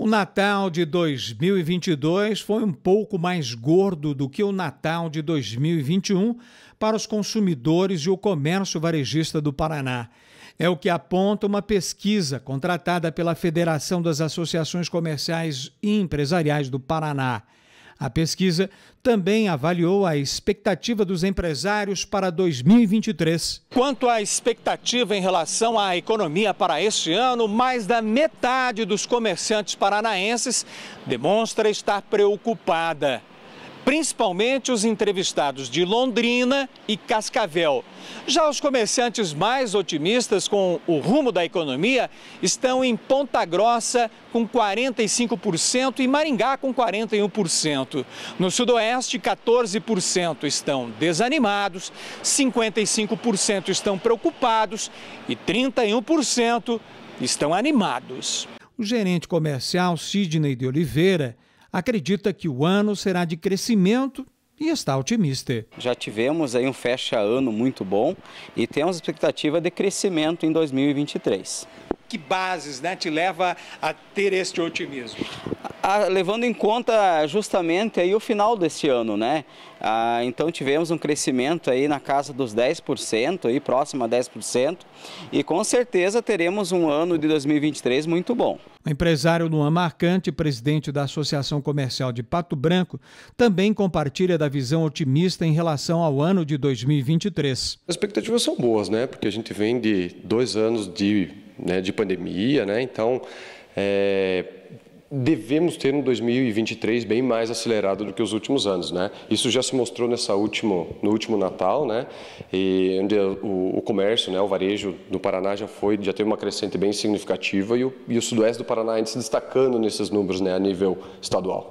O Natal de 2022 foi um pouco mais gordo do que o Natal de 2021 para os consumidores e o comércio varejista do Paraná. É o que aponta uma pesquisa contratada pela Federação das Associações Comerciais e Empresariais do Paraná. A pesquisa também avaliou a expectativa dos empresários para 2023. Quanto à expectativa em relação à economia para este ano, mais da metade dos comerciantes paranaenses demonstra estar preocupada principalmente os entrevistados de Londrina e Cascavel. Já os comerciantes mais otimistas com o rumo da economia estão em Ponta Grossa com 45% e Maringá com 41%. No Sudoeste, 14% estão desanimados, 55% estão preocupados e 31% estão animados. O gerente comercial Sidney de Oliveira acredita que o ano será de crescimento e está otimista. Já tivemos aí um fecha-ano muito bom e temos expectativa de crescimento em 2023. Que bases né, te leva a ter este otimismo? levando em conta justamente aí o final deste ano, né? Ah, então tivemos um crescimento aí na casa dos 10%, aí próximo a 10%, e com certeza teremos um ano de 2023 muito bom. O empresário Luan Marcante, presidente da Associação Comercial de Pato Branco, também compartilha da visão otimista em relação ao ano de 2023. As expectativas são boas, né? Porque a gente vem de dois anos de, né, de pandemia, né? Então, é, devemos ter um 2023 bem mais acelerado do que os últimos anos, né? Isso já se mostrou nessa último, no último Natal, né? E onde é o, o comércio, né, o varejo do Paraná já foi, já teve uma crescente bem significativa e o, e o sudoeste do Paraná ainda se destacando nesses números, né, a nível estadual.